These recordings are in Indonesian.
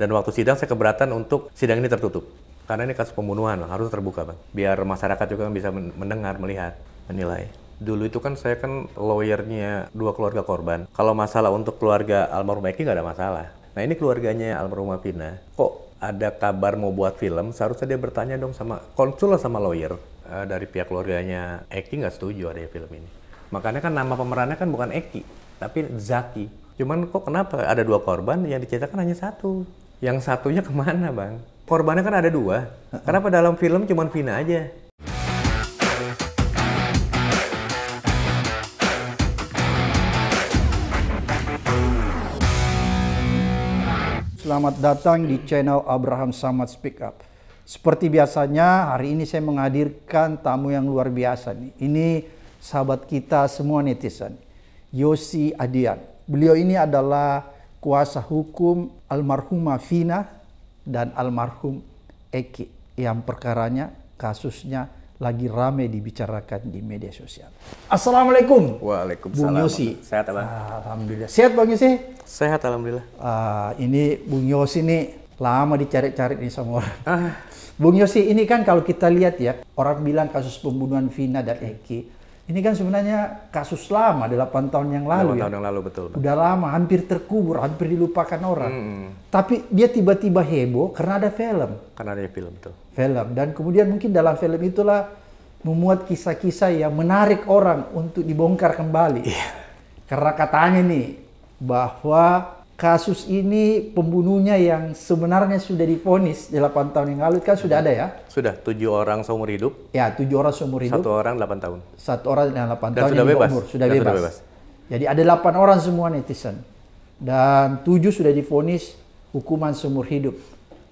Dan waktu sidang saya keberatan untuk sidang ini tertutup. Karena ini kasus pembunuhan, harus terbuka, Bang. Biar masyarakat juga kan bisa mendengar, melihat, menilai. Dulu itu kan saya kan lawyernya dua keluarga korban. Kalau masalah untuk keluarga almarhum Eki nggak ada masalah. Nah ini keluarganya almarhumah Pina. Kok ada kabar mau buat film, seharusnya dia bertanya dong sama konsul sama lawyer uh, dari pihak keluarganya Eki nggak setuju ada film ini. Makanya kan nama pemerannya kan bukan Eki, tapi Zaki. Cuman kok kenapa ada dua korban yang diceritakan hanya satu? Yang satunya kemana bang? Korbannya kan ada dua. Kenapa dalam film cuma Vina aja? Selamat datang di channel Abraham Samad Speak Up. Seperti biasanya, hari ini saya menghadirkan tamu yang luar biasa nih. Ini sahabat kita semua netizen, Yosi Adian. Beliau ini adalah kuasa hukum almarhumah Vina dan almarhum Eki yang perkaranya kasusnya lagi rame dibicarakan di media sosial. Assalamualaikum. Waalaikumsalam. Bung Yosi. Sehat abang. Alhamdulillah. Sehat Bang Yosi? Sehat alhamdulillah. Uh, ini Bung Yosi nih lama dicari-cari nih sama orang. Ah. Bung Yosi ini kan kalau kita lihat ya orang bilang kasus pembunuhan Vina dan Eki ini kan sebenarnya kasus lama, 8 tahun yang lalu 8 ya. tahun yang lalu, betul. Pak. Udah lama, hampir terkubur, hampir dilupakan orang. Hmm. Tapi dia tiba-tiba heboh karena ada film. Karena ada film, betul. Film. Dan kemudian mungkin dalam film itulah memuat kisah-kisah yang menarik orang untuk dibongkar kembali. Yeah. Karena katanya nih, bahwa kasus ini pembunuhnya yang sebenarnya sudah difonis 8 tahun yang lalu kan sudah ada ya? Sudah, tujuh orang seumur hidup. Ya, tujuh orang seumur hidup. Satu orang 8 tahun. Satu orang dan 8 dan tahun sudah bebas. Umur, sudah, dan bebas. sudah bebas. Jadi ada 8 orang semua netizen. Dan tujuh sudah difonis hukuman seumur hidup.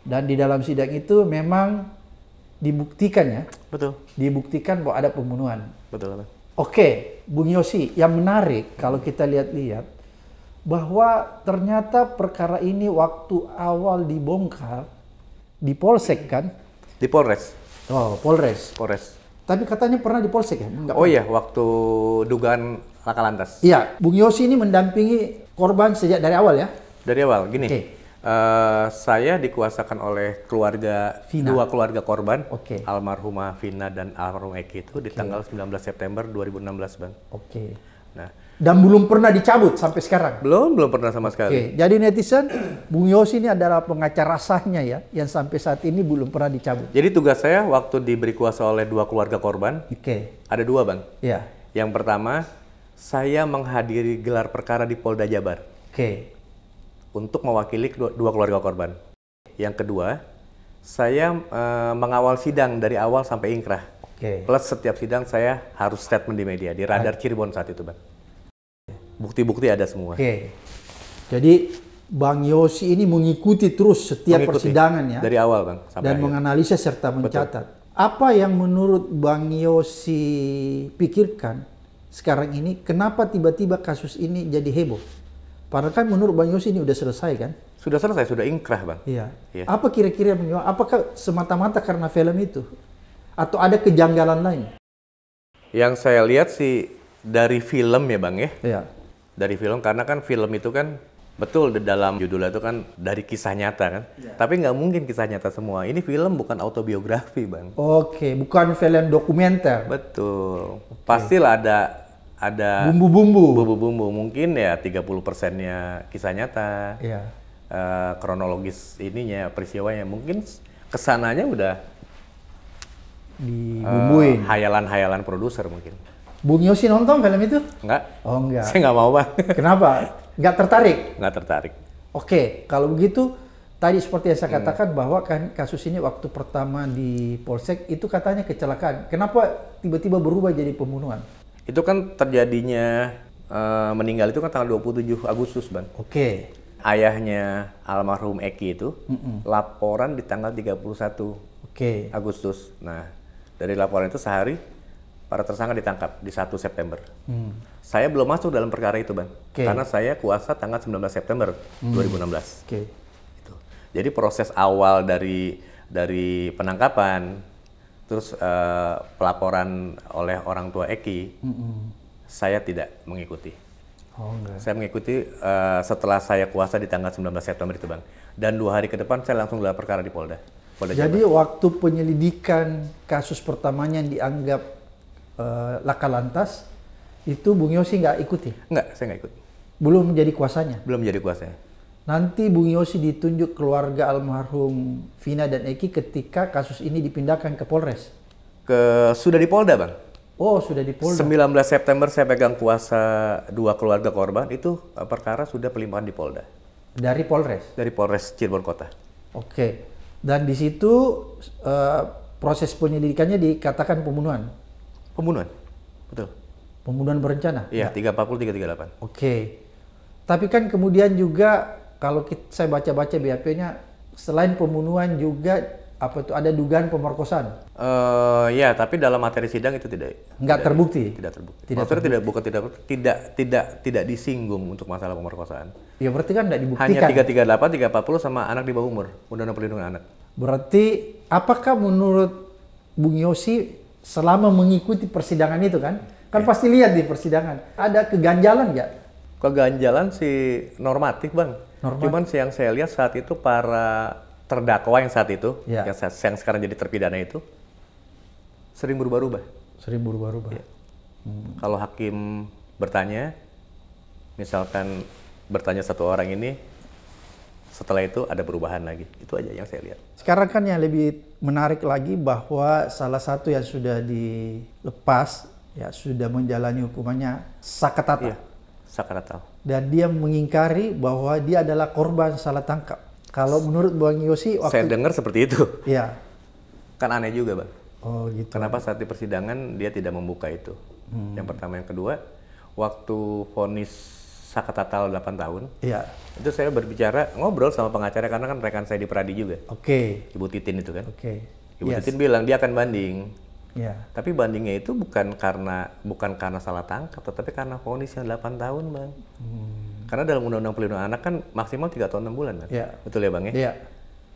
Dan di dalam sidang itu memang dibuktikan ya. Betul. Dibuktikan bahwa ada pembunuhan. Betul. Oke, Bung Yosi, yang menarik kalau kita lihat-lihat bahwa ternyata perkara ini waktu awal dibongkar di Polsek kan? Di Polres. Oh, Polres. Polres. Tapi katanya pernah di Polsek ya? Kan? Enggak oh iya, waktu dugaan laka lantas. Iya, Bung Yosi ini mendampingi korban sejak dari awal ya? Dari awal, gini. Okay. Uh, eh, saya dikuasakan oleh keluarga Vina. dua keluarga korban, okay. almarhumah Vina dan almarhum Eki itu okay. di tanggal 19 September 2016, Bang. Oke. Okay. Nah, dan belum pernah dicabut sampai sekarang. Belum, belum pernah sama sekali. Okay. jadi netizen, Bung Yosi ini adalah pengacara sahnya ya, yang sampai saat ini belum pernah dicabut. Jadi tugas saya waktu diberi kuasa oleh dua keluarga korban, Oke. ada dua bang. Ya. Yang pertama, saya menghadiri gelar perkara di Polda Jabar. Oke. Untuk mewakili dua keluarga korban. Yang kedua, saya e, mengawal sidang dari awal sampai ingkrah. Okay. Plus setiap sidang saya harus statement di media di radar Cirebon saat itu, Bang. Bukti-bukti ada semua. Oke. Okay. Jadi Bang Yosi ini mengikuti terus setiap mengikuti. persidangan ya. Dari awal, Bang. Sampai dan akhir. menganalisa serta mencatat. Betul. Apa yang menurut Bang Yosi pikirkan sekarang ini kenapa tiba-tiba kasus ini jadi heboh? Padahal kan menurut Bang Yosi ini sudah selesai kan? Sudah selesai, sudah ingkrah Bang. Iya. Ya. Apa kira-kira Bang? Apakah semata-mata karena film itu? atau ada kejanggalan lain? Yang saya lihat sih dari film ya bang ya. Iya. Dari film karena kan film itu kan betul di dalam judulnya itu kan dari kisah nyata kan. Iya. Tapi nggak mungkin kisah nyata semua. Ini film bukan autobiografi bang. Oke, bukan film dokumenter. Betul. Oke. Pastilah ada ada bumbu-bumbu. Bumbu-bumbu mungkin ya 30 persennya kisah nyata. Iya. Uh, kronologis ininya peristiwanya mungkin kesananya udah dibumbuin. Uh, hayalan-hayalan produser mungkin. Bung Yosi nonton film itu? Enggak. Oh enggak. Saya enggak mau bang. Kenapa? Enggak tertarik? Enggak tertarik. Oke, kalau begitu tadi seperti yang saya hmm. katakan bahwa kan kasus ini waktu pertama di Polsek itu katanya kecelakaan. Kenapa tiba-tiba berubah jadi pembunuhan? Itu kan terjadinya uh, meninggal itu kan tanggal 27 Agustus, Bang. Oke. ayahnya almarhum Eki itu mm -mm. laporan di tanggal 31 okay. Agustus. Nah, dari laporan itu sehari para tersangka ditangkap di 1 September. Hmm. Saya belum masuk dalam perkara itu, Bang. Okay. Karena saya kuasa tanggal 19 September hmm. 2016. Okay. Gitu. Jadi proses awal dari dari penangkapan terus uh, pelaporan oleh orang tua Eki, hmm. saya tidak mengikuti. Oh, enggak. Saya mengikuti uh, setelah saya kuasa di tanggal 19 September itu, Bang. Dan dua hari ke depan saya langsung gelar perkara di Polda. Polda Jadi Jabar. waktu penyelidikan kasus pertamanya yang dianggap uh, eh, laka lantas itu Bung Yosi nggak ikuti? Nggak, saya nggak ikut. Belum menjadi kuasanya? Belum menjadi kuasanya. Nanti Bung Yosi ditunjuk keluarga almarhum Vina dan Eki ketika kasus ini dipindahkan ke Polres. Ke sudah di Polda, Bang. Oh, sudah di Polda. 19 September saya pegang kuasa dua keluarga korban, itu eh, perkara sudah pelimpahan di Polda. Dari Polres? Dari Polres Cirebon Kota. Oke dan di situ uh, proses penyelidikannya dikatakan pembunuhan. Pembunuhan, betul. Pembunuhan berencana. Iya, iya, tiga empat puluh tiga tiga delapan. Oke, tapi kan kemudian juga kalau kita, saya baca-baca BAP-nya selain pembunuhan juga apa itu ada dugaan pemerkosaan? Uh, ya, tapi dalam materi sidang itu tidak. Enggak tidak, terbukti. Tidak terbukti. Tidak terbukti. tidak bukan tidak tidak tidak tidak disinggung untuk masalah pemerkosaan. Ya berarti kan tidak dibuktikan. Hanya 338, 340 sama anak di bawah umur, Undang-Undang Perlindungan Anak. Berarti apakah menurut Bung Yosi selama mengikuti persidangan itu kan? Kan ya. pasti lihat di persidangan. Ada keganjalan nggak? Keganjalan si normatif bang. Normatif. Cuman yang saya lihat saat itu para terdakwa yang saat itu, ya. yang, yang sekarang jadi terpidana itu, sering berubah-ubah. Sering berubah-ubah. Ya. Hmm. Kalau hakim bertanya, misalkan bertanya satu orang ini setelah itu ada perubahan lagi. Itu aja yang saya lihat. Sekarang kan yang lebih menarik lagi bahwa salah satu yang sudah dilepas ya sudah menjalani hukumannya sakatata. Iya, sakatata. Dan dia mengingkari bahwa dia adalah korban salah tangkap. Kalau menurut Bang Yosi waktu Saya dengar seperti itu. ya Kan aneh juga, Bang. Oh, gitu. Kenapa saat di persidangan dia tidak membuka itu? Hmm. Yang pertama, yang kedua, waktu vonis Sakatatal Tal 8 tahun. Iya. Itu saya berbicara ngobrol sama pengacara karena kan rekan saya di Pradi juga. Oke. Okay. Ibu Titin itu kan. Oke. Okay. Ibu yes. Titin bilang dia akan banding. Iya. Tapi bandingnya itu bukan karena bukan karena salah tangkap, tetapi karena vonis yang 8 tahun, Bang. Hmm. Karena dalam Undang-Undang Pelindungan Anak kan maksimal 3 tahun 6 bulan, kan? Iya. Betul ya, Bang ya? Iya.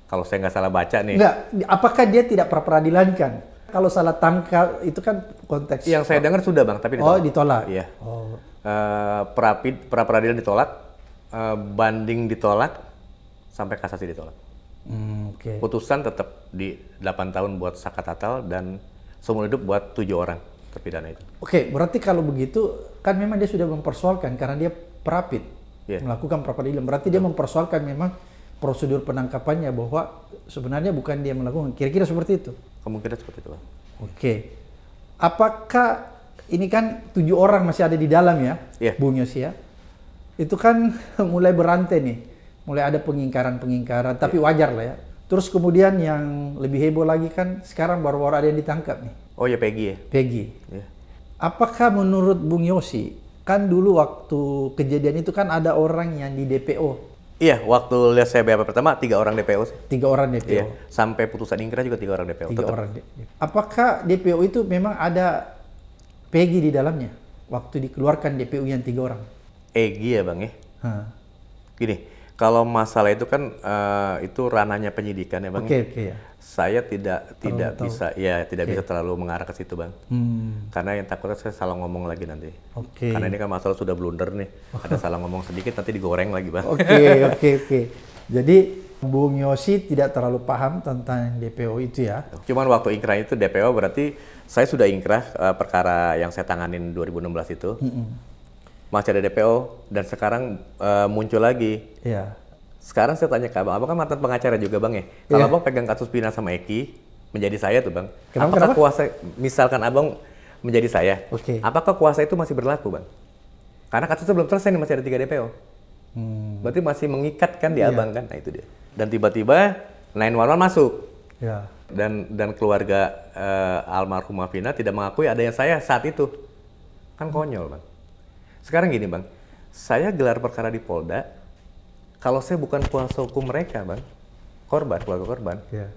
Kalau saya nggak salah baca nih. Enggak, apakah dia tidak perperadilankan? Kalau salah tangkap itu kan konteks. Yang saya dengar sudah, Bang, tapi ditolak. Oh, ditolak. Iya. Oh uh, pra peradilan ditolak, uh, banding ditolak, sampai kasasi ditolak. Hmm, okay. Putusan tetap di 8 tahun buat Saka tatal dan seumur hidup buat tujuh orang terpidana itu. Oke, okay, berarti kalau begitu kan memang dia sudah mempersoalkan karena dia perapit yeah. melakukan peradilan. Berarti Betul. dia mempersoalkan memang prosedur penangkapannya bahwa sebenarnya bukan dia melakukan. Kira-kira seperti itu. Kemungkinan seperti itu. Oke. Okay. Apakah ini kan tujuh orang masih ada di dalam ya, yeah. Bung Yosi ya. Itu kan mulai berantai nih, mulai ada pengingkaran-pengingkaran, tapi yeah. wajar lah ya. Terus kemudian yang lebih heboh lagi kan sekarang baru-baru ada yang ditangkap nih. Oh ya Peggy ya? Peggy. Yeah. Apakah menurut Bung Yosi, kan dulu waktu kejadian itu kan ada orang yang di DPO. Iya, waktu lihat saya BAP pertama tiga orang DPO. Tiga orang DPO. Iya. Sampai putusan inkrah juga tiga orang DPO. Tiga orang. DPO. Apakah DPO itu memang ada Peggy di dalamnya waktu dikeluarkan DPU yang tiga orang. Egi ya bang ya. Ha. Gini, kalau masalah itu kan uh, itu ranahnya penyidikan ya bang. Ya? Oke okay, oke okay, ya. Saya tidak terlalu tidak tahu. bisa ya tidak okay. bisa terlalu mengarah ke situ bang. Hmm. Karena yang takutnya saya salah ngomong lagi nanti. Oke. Okay. Karena ini kan masalah sudah blunder nih. Ada salah ngomong sedikit nanti digoreng lagi bang. Oke oke oke. Jadi Bung Yosi tidak terlalu paham tentang DPO itu ya. Cuman waktu ingkrah itu DPO berarti saya sudah ingkrah eh, perkara yang saya tanganin 2016 itu. Mm -mm. Masih ada DPO dan sekarang uh, muncul lagi. Iya. Sekarang saya tanya ke Abang, Abang kan mantan pengacara juga Bang ya. Kalau yeah. Abang pegang kasus Pina sama Eki, menjadi saya tuh Bang. Kenapa, apakah kenapa? kuasa misalkan Abang menjadi saya, okay. apakah kuasa itu masih berlaku Bang? Karena kasusnya belum selesai nih masih ada tiga DPO. Hmm. Berarti masih mengikat kan di yeah. Abang kan? Nah itu dia dan tiba-tiba 911 masuk. Ya. Dan dan keluarga uh, eh, almarhumah Vina tidak mengakui adanya saya saat itu. Kan konyol, Bang. Sekarang gini, Bang. Saya gelar perkara di Polda kalau saya bukan kuasa hukum mereka, Bang. Korban, keluarga korban. Ya.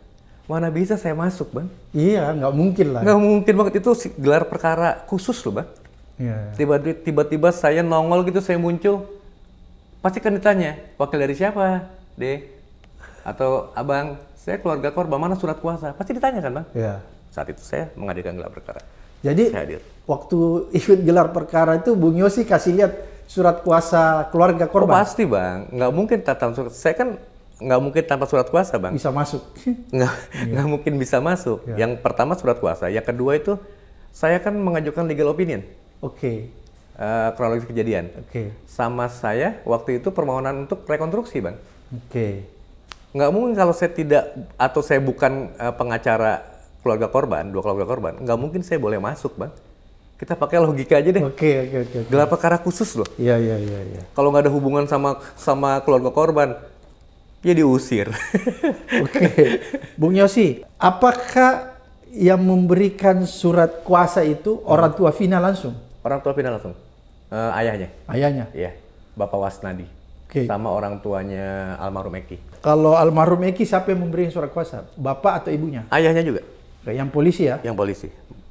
Mana bisa saya masuk, Bang? Iya, nggak mungkin lah. Nggak mungkin banget itu gelar perkara khusus loh, Bang. Tiba-tiba ya, tiba-tiba saya nongol gitu saya muncul. Pasti kan ditanya, wakil dari siapa? Deh atau abang saya keluarga korban mana surat kuasa pasti ditanya kan bang ya. saat itu saya mengadakan gelar perkara jadi saya hadir. waktu ikut gelar perkara itu Bung Yosi kasih lihat surat kuasa keluarga korban oh, pasti bang nggak mungkin tanpa surat saya kan nggak mungkin tanpa surat kuasa bang bisa masuk nggak ya. nggak iya. mungkin bisa masuk ya. yang pertama surat kuasa yang kedua itu saya kan mengajukan legal opinion oke okay. uh, eh, kronologis kejadian oke okay. sama saya waktu itu permohonan untuk rekonstruksi bang oke nggak mungkin kalau saya tidak atau saya bukan uh, pengacara keluarga korban, dua keluarga korban, nggak mungkin saya boleh masuk, bang. Kita pakai logika aja deh. Oke, okay, oke, oke. Gelar perkara khusus loh. Iya, iya, iya. Ya. Kalau nggak ada hubungan sama sama keluarga korban, ya diusir. oke, Bung Yosi, apakah yang memberikan surat kuasa itu hmm. orang tua Vina langsung? Orang tua Vina langsung, uh, ayahnya. Ayahnya. Iya, Bapak Wasnadi. Okay. Sama orang tuanya almarhum Eki. Kalau almarhum Eki siapa yang memberi surat kuasa? Bapak atau ibunya? Ayahnya juga. Yang polisi ya? Yang polisi.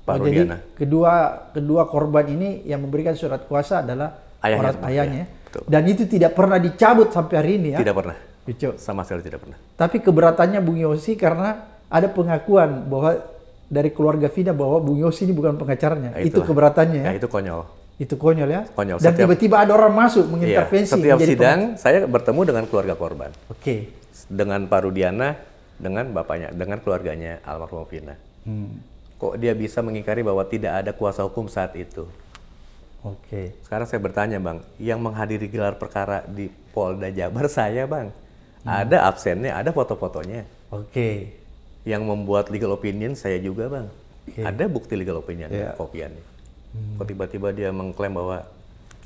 Pak oh, Jadi kedua kedua korban ini yang memberikan surat kuasa adalah ayahnya, orang ayahnya. Ya, Dan itu tidak pernah dicabut sampai hari ini ya? Tidak pernah. Bicu. Sama sekali tidak pernah. Tapi keberatannya Bung Yosi karena ada pengakuan bahwa dari keluarga Vina bahwa Bung Yosi ini bukan pengacaranya. Nah, itu keberatannya. Ya? ya, itu konyol. Itu konyol ya. Konyol. Dan tiba-tiba ada orang masuk mengintervensi. Iya, setiap sidang pengacara. saya bertemu dengan keluarga korban. Oke. Okay. Dengan Pak Rudiana, dengan bapaknya, dengan keluarganya almarhum Vina. Hmm. Kok dia bisa mengingkari bahwa tidak ada kuasa hukum saat itu? Oke. Okay. Sekarang saya bertanya bang, yang menghadiri gelar perkara di Polda Jabar saya bang, hmm. ada absennya, ada foto-fotonya. Oke. Okay. Yang membuat legal opinion saya juga bang. Okay. Ada bukti legal opinion yeah. kopiannya. Hmm. Kok tiba-tiba dia mengklaim bahwa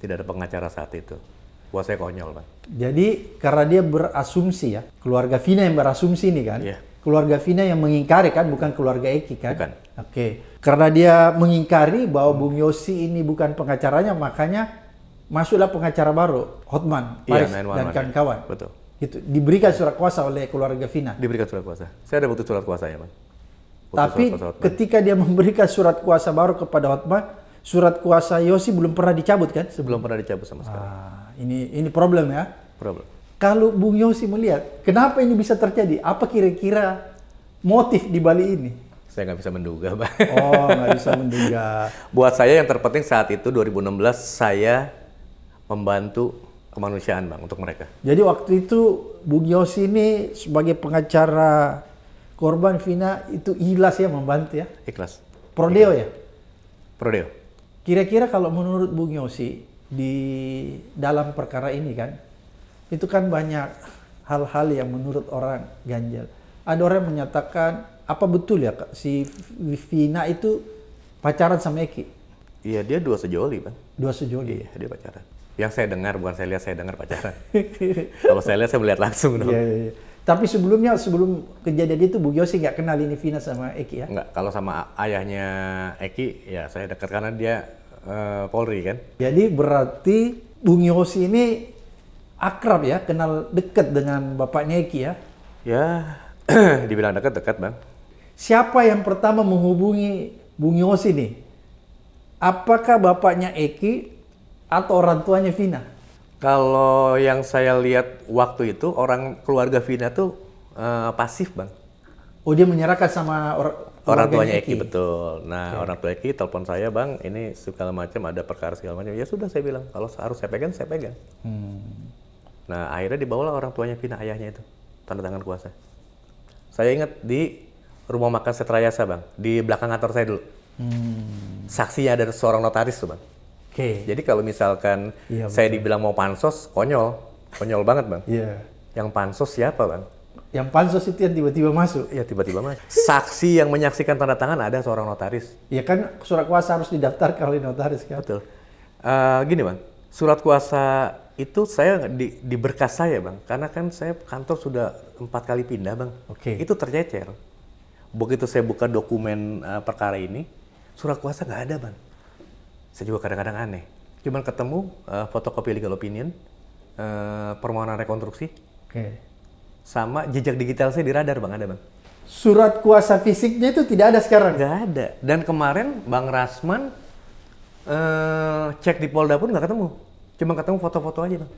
tidak ada pengacara saat itu? Buat saya konyol, Pak. Jadi karena dia berasumsi ya, keluarga Vina yang berasumsi ini kan, yeah. keluarga Vina yang mengingkari kan, bukan keluarga Eki kan? Bukan. Oke. Okay. Karena dia mengingkari bahwa hmm. Bung Yosi ini bukan pengacaranya, makanya masuklah pengacara baru, Hotman, Paris, iya, yeah, dan iya. kawan-kawan. Betul. Gitu. Diberikan surat kuasa oleh keluarga Vina. Diberikan surat kuasa. Saya ada butuh surat kuasanya, Pak. Tapi ketika dia memberikan surat kuasa baru kepada Hotman, surat kuasa Yosi belum pernah dicabut kan? Sebelum pernah dicabut sama sekali. Ah, ini ini problem ya. Problem. Kalau Bung Yosi melihat, kenapa ini bisa terjadi? Apa kira-kira motif di Bali ini? Saya nggak bisa menduga, Pak. Oh, nggak bisa menduga. Buat saya yang terpenting saat itu 2016 saya membantu kemanusiaan, Bang, untuk mereka. Jadi waktu itu Bung Yosi ini sebagai pengacara korban Vina itu ikhlas ya membantu ya? Ikhlas. Prodeo ya? Prodeo. Kira-kira kalau menurut Bung Yosi di dalam perkara ini kan, itu kan banyak hal-hal yang menurut orang ganjel. Ada orang yang menyatakan apa betul ya si Vina itu pacaran sama Eki? Iya dia dua sejoli bang. Dua sejoli. Iya dia pacaran. Yang saya dengar bukan saya lihat saya dengar pacaran. Kalau saya lihat saya melihat langsung dong. Iya, iya, iya. Tapi sebelumnya sebelum kejadian itu Bu Yosi nggak kenal ini Vina sama Eki ya? Nggak, kalau sama ayahnya Eki ya saya dekat karena dia uh, Polri kan. Jadi berarti Bung Yosi ini akrab ya, kenal dekat dengan bapaknya Eki ya? Ya, dibilang dekat-dekat bang. Siapa yang pertama menghubungi Bung Yosi nih? Apakah bapaknya Eki atau orang tuanya Vina? Kalau yang saya lihat waktu itu orang keluarga Vina tuh uh, pasif bang. Oh dia menyerahkan sama or orang tuanya Eki. Eki betul. Nah okay. orang tua Eki telepon saya bang, ini segala macam ada perkara segala macam. Ya sudah saya bilang kalau harus saya pegang saya pegang. Hmm. Nah akhirnya dibawalah orang tuanya Vina ayahnya itu tanda tangan kuasa. Saya ingat di rumah makan Setrayasa bang, di belakang kantor saya dulu. Hmm. Saksinya ada seorang notaris tuh bang. Okay. Jadi kalau misalkan iya, saya betul. saya dibilang mau pansos, konyol, konyol banget bang. Iya. Yeah. Yang pansos siapa bang? Yang pansos itu yang tiba-tiba masuk. Iya tiba-tiba masuk. Saksi yang menyaksikan tanda tangan ada seorang notaris. Iya kan surat kuasa harus didaftarkan oleh notaris kan. Betul. Uh, gini bang, surat kuasa itu saya di, di berkas saya bang, karena kan saya kantor sudah empat kali pindah bang. Oke. Okay. Itu tercecer. Begitu saya buka dokumen uh, perkara ini, surat kuasa nggak ada bang saya juga kadang-kadang aneh. Cuman ketemu uh, fotokopi legal opinion, uh, permohonan rekonstruksi, okay. sama jejak digital saya di radar bang ada bang. Surat kuasa fisiknya itu tidak ada sekarang? Gak ada. Dan kemarin bang Rasman uh, cek di Polda pun nggak ketemu. Cuma ketemu foto-foto aja bang.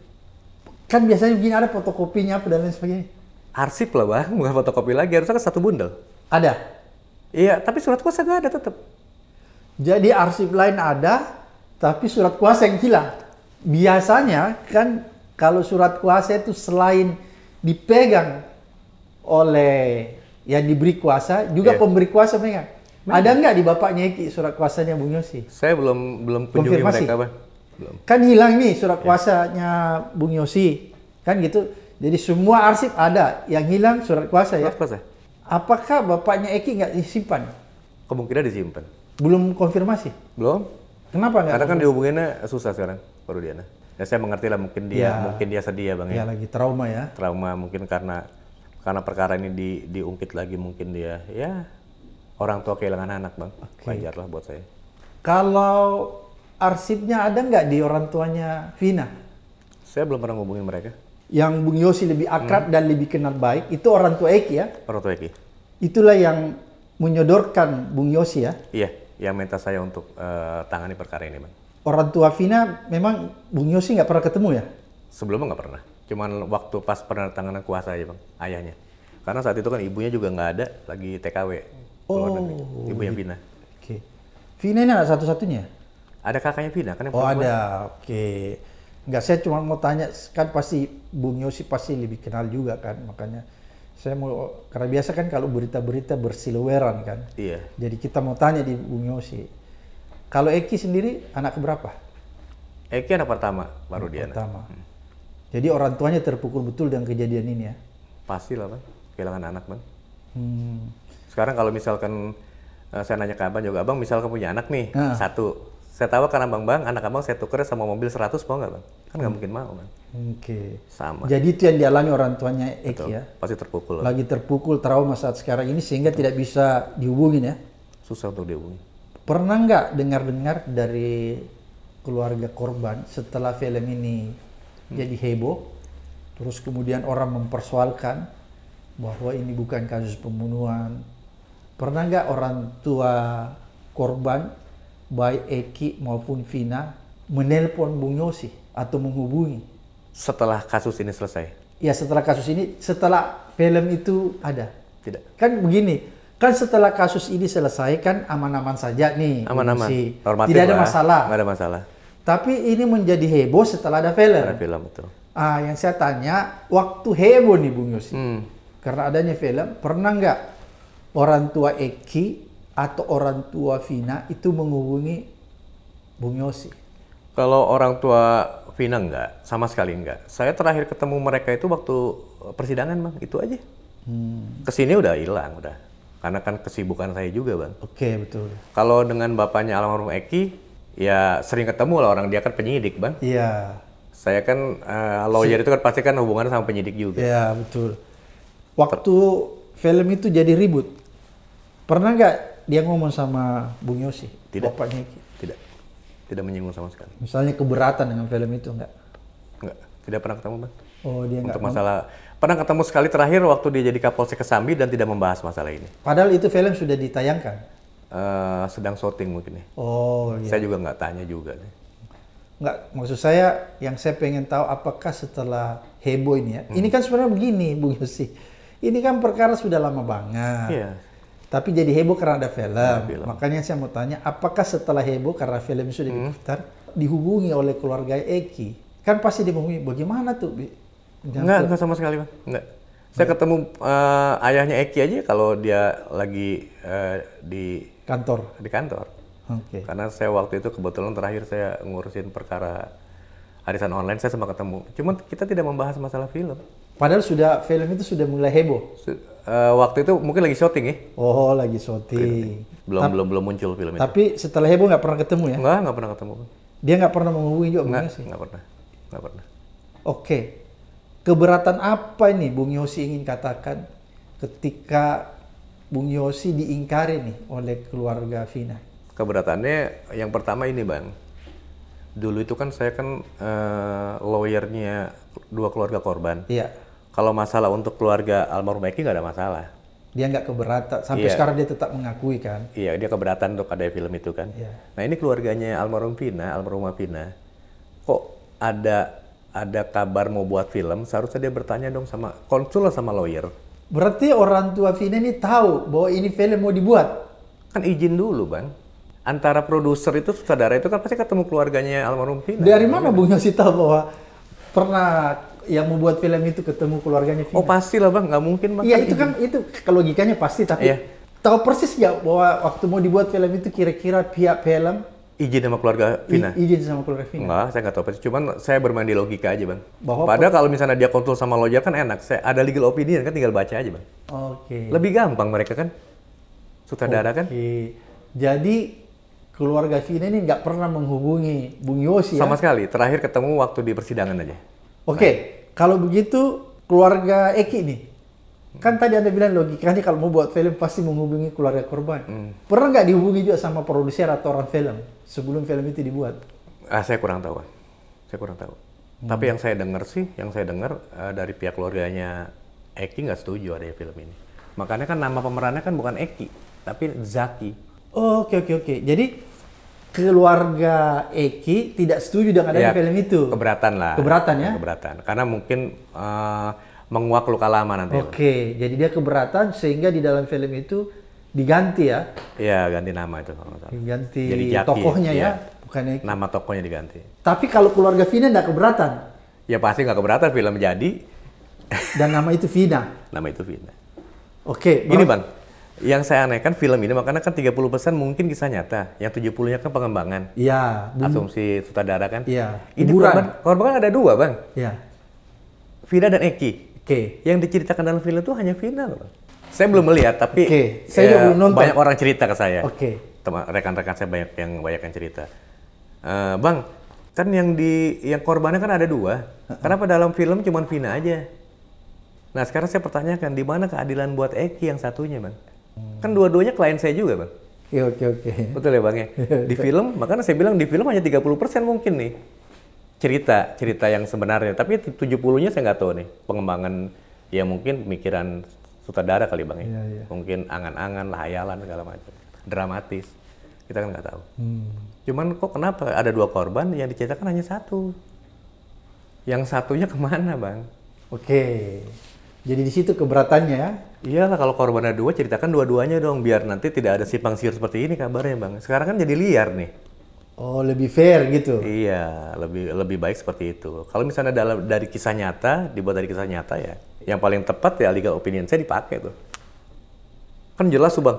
Kan biasanya begini ada fotokopinya apa dan lain sebagainya. Arsip lah bang, bukan fotokopi lagi. Harusnya kan satu bundel. Ada? Iya, tapi surat kuasa nggak ada tetap. Jadi arsip lain ada, tapi surat kuasa yang hilang. Biasanya kan kalau surat kuasa itu selain dipegang oleh yang diberi kuasa, juga yeah. pemberi kuasa mereka. Ya? Mereka. Ada nggak di bapaknya Eki surat kuasanya Bung Yosi? Saya belum belum kunjungi Konfirmasi. mereka, Bang. Belum. Kan hilang nih surat yeah. kuasanya Bung Yosi. Kan gitu. Jadi semua arsip ada, yang hilang surat kuasa ya? surat ya. Kuasa. Apakah bapaknya Eki nggak disimpan? Kemungkinan disimpan. Belum konfirmasi? Belum. Kenapa nggak? Karena kan dihubunginnya susah sekarang, baru Diana. Ya saya mengerti lah mungkin dia ya. mungkin dia sedih ya bang ya. Ya lagi trauma ya. Trauma mungkin karena karena perkara ini di, diungkit lagi mungkin dia ya orang tua kehilangan anak bang. Okay. Wajar lah buat saya. Kalau arsipnya ada nggak di orang tuanya Vina? Saya belum pernah ngubungin mereka. Yang Bung Yosi lebih akrab hmm. dan lebih kenal baik itu orang tua Eki ya? Orang tua Eki. Itulah yang menyodorkan Bung Yosi ya? Iya yang minta saya untuk uh, tangani perkara ini, Bang. Orang tua Vina memang Bung Yosi nggak pernah ketemu ya? Sebelumnya nggak pernah. Cuman waktu pas pernah tangan kuasa aja, Bang, ayahnya. Karena saat itu kan ibunya juga nggak ada, lagi TKW. Oh. Negeri. Ibu yang iya. Vina. Oke. Okay. Vina ini anak satu-satunya? Ada kakaknya Vina kan yang Oh, ada. Oke. Okay. Nggak, saya cuma mau tanya, kan pasti Bung Yosi pasti lebih kenal juga kan, makanya saya mau karena biasa kan kalau berita-berita bersiluweran kan. Iya. Jadi kita mau tanya di Bung Yosi. Kalau Eki sendiri anak berapa? Eki anak pertama, baru anak dia. Pertama. Hmm. Jadi orang tuanya terpukul betul dengan kejadian ini ya. Pasti lah, Bang. Kehilangan anak, Bang. Hmm. Sekarang kalau misalkan eh, saya nanya ke Abang juga, Abang misalkan punya anak nih, hmm. satu. Saya tahu karena Bang Bang, anak Abang saya tuker sama mobil 100 mau nggak, Bang? kan nggak mungkin mau kan oke okay. sama jadi itu yang dialami orang tuanya Eki Betul. ya pasti terpukul lagi terpukul trauma saat sekarang ini sehingga Betul. tidak bisa dihubungin ya susah untuk dihubungi pernah nggak dengar-dengar dari keluarga korban setelah film ini hmm. jadi heboh terus kemudian orang mempersoalkan bahwa ini bukan kasus pembunuhan pernah nggak orang tua korban baik Eki maupun Vina menelpon Bung Yosi atau menghubungi setelah kasus ini selesai? Ya setelah kasus ini, setelah film itu ada. Tidak. Kan begini, kan setelah kasus ini selesai kan aman-aman saja nih. Aman-aman. sih Tidak ada ya. masalah. Tidak ada masalah. Tapi ini menjadi heboh setelah ada film. Ada film itu Ah, yang saya tanya, waktu heboh nih Bung Yosi. Hmm. Karena adanya film, pernah nggak orang tua Eki atau orang tua Vina itu menghubungi Bung Yosi? Kalau orang tua Vina enggak, sama sekali enggak. Saya terakhir ketemu mereka itu waktu eh, persidangan bang, itu aja. Hmm. Kesini udah hilang udah, karena kan kesibukan saya juga bang. Oke okay, betul. Kalau dengan bapaknya almarhum Eki, ya sering ketemu lah orang dia kan penyidik bang. Iya. Yeah. Saya kan uh, lawyer si itu kan pasti kan hubungan sama penyidik juga. Iya yeah, betul. Waktu Ter film itu jadi ribut, pernah nggak dia ngomong sama Bung Yosi? Tidak. Bapaknya Eki? Tidak. Tidak menyinggung sama sekali. Misalnya keberatan dengan film itu enggak? Enggak, tidak pernah ketemu, Bang. Oh, dia enggak. Untuk masalah pernah ketemu sekali terakhir waktu dia jadi Kapolsek Kesambi dan tidak membahas masalah ini. Padahal itu film sudah ditayangkan. Uh, sedang syuting mungkin ya. Oh, iya. Saya juga nggak tanya juga. Enggak, maksud saya yang saya pengen tahu apakah setelah heboh ini ya. Hmm. Ini kan sebenarnya begini, Bu Yosi. Ini kan perkara sudah lama banget. Iya. Tapi jadi heboh karena ada film. Ya, film. Makanya saya mau tanya, apakah setelah heboh karena film sudah hmm. diputar, dihubungi oleh keluarga Eki? Kan pasti dihubungi. Bagaimana tuh? Jangan enggak, enggak sama sekali, pak. Enggak. Saya ketemu uh, ayahnya Eki aja kalau dia lagi uh, di kantor. Di kantor. Okay. Karena saya waktu itu kebetulan terakhir saya ngurusin perkara arisan online saya sempat ketemu. Cuman kita tidak membahas masalah film. Padahal sudah film itu sudah mulai heboh. Su uh, waktu itu mungkin lagi syuting ya? Oh, lagi syuting. Iya, iya. Belum Ta belum belum muncul film itu. Tapi setelah heboh nggak pernah ketemu ya? Nggak, nggak pernah ketemu. Dia nggak pernah menghubungi juga nggak, Yosi? Nggak pernah, nggak pernah. Oke, keberatan apa ini Bung Yosi ingin katakan ketika Bung Yosi diingkari nih oleh keluarga Vina? Keberatannya yang pertama ini bang, dulu itu kan saya kan uh, lawyernya dua keluarga korban. Iya kalau masalah untuk keluarga almarhum Eki nggak ada masalah. Dia nggak keberatan, sampai yeah. sekarang dia tetap mengakui kan? Iya, yeah, dia keberatan untuk ada film itu kan. Yeah. Nah ini keluarganya almarhum Vina, almarhumah Vina, kok ada ada kabar mau buat film, seharusnya dia bertanya dong sama konsul sama lawyer. Berarti orang tua Vina ini tahu bahwa ini film mau dibuat? Kan izin dulu, Bang. Antara produser itu, saudara itu kan pasti ketemu keluarganya almarhum Vina. Dari mana Bung sih tahu bahwa pernah yang buat film itu ketemu keluarganya Vina. Oh pasti lah bang, nggak mungkin bang. Iya itu kan itu kalau logikanya pasti tapi iya. tahu persis ya bahwa waktu mau dibuat film itu kira-kira pihak film izin sama keluarga Vina. I, izin sama keluarga Vina. Enggak, saya nggak tahu persis. Cuman saya bermain di logika aja bang. Bahwa Padahal kalau misalnya dia kontrol sama loja kan enak. Saya ada legal opinion kan tinggal baca aja bang. Oke. Okay. Lebih gampang mereka kan sutradara okay. kan. Jadi keluarga Vina ini nggak pernah menghubungi Bung Yosi ya? sama sekali. Terakhir ketemu waktu di persidangan aja. Oke, okay. kalau begitu keluarga Eki nih, kan tadi Anda bilang logikanya kalau mau buat film pasti menghubungi keluarga korban. Hmm. Pernah nggak dihubungi juga sama produser atau orang film sebelum film itu dibuat? Ah, saya kurang tahu, saya kurang tahu. Hmm. Tapi yang saya dengar sih, yang saya dengar uh, dari pihak keluarganya Eki nggak setuju adanya film ini. Makanya kan nama pemerannya kan bukan Eki, tapi Zaki. Oh, oke okay, oke okay, oke. Okay. Jadi keluarga Eki tidak setuju dengan adanya ya, film itu. Keberatan lah. Keberatan ya? ya keberatan. Karena mungkin uh, menguak luka lama nanti. Oke, okay. jadi dia keberatan sehingga di dalam film itu diganti ya? Iya, ganti nama itu Ganti jadi tokohnya ya, ya. bukan Eki. Nama tokohnya diganti. Tapi kalau keluarga Vina tidak keberatan? Ya pasti nggak keberatan film jadi. Dan nama itu Vina. nama itu Vina. Oke, okay, gini bang yang saya anehkan film ini makanya kan 30% mungkin kisah nyata, yang 70-nya kan pengembangan. Iya. Asumsi sutradara kan. Iya. Ini korban, korban kan ada dua bang. Iya. Vina dan Eki. Oke. Okay. Yang diceritakan dalam film itu hanya Vina loh. Saya belum melihat tapi okay. saya ya, juga belum nonton. banyak orang cerita ke saya. Oke. Okay. Rekan-rekan saya banyak yang banyak yang cerita. Uh, bang, kan yang di yang korbannya kan ada dua. Uh -uh. Kenapa dalam film cuma Vina aja? Nah sekarang saya pertanyakan di mana keadilan buat Eki yang satunya, bang? Kan dua-duanya klien saya juga, Bang. Oke, iya, oke, oke. Betul ya, Bang ya? Iya, di film, makanya saya bilang di film hanya 30% mungkin nih. Cerita, cerita yang sebenarnya. Tapi 70-nya saya nggak tahu nih. Pengembangan, ya mungkin pemikiran sutradara kali, Bang ya. Iya, iya. Mungkin angan-angan, lah lahayalan, segala macam. Dramatis. Kita kan nggak tahu. Hmm. Cuman kok kenapa ada dua korban yang diceritakan hanya satu? Yang satunya kemana, Bang? Oke. Jadi di situ keberatannya ya Iyalah kalau korbannya dua ceritakan dua-duanya dong biar nanti tidak ada simpang siur seperti ini kabarnya bang. Sekarang kan jadi liar nih. Oh lebih fair gitu. Iya lebih lebih baik seperti itu. Kalau misalnya dalam dari kisah nyata dibuat dari kisah nyata ya, yang paling tepat ya legal opinion saya dipakai tuh. Kan jelas tuh bang.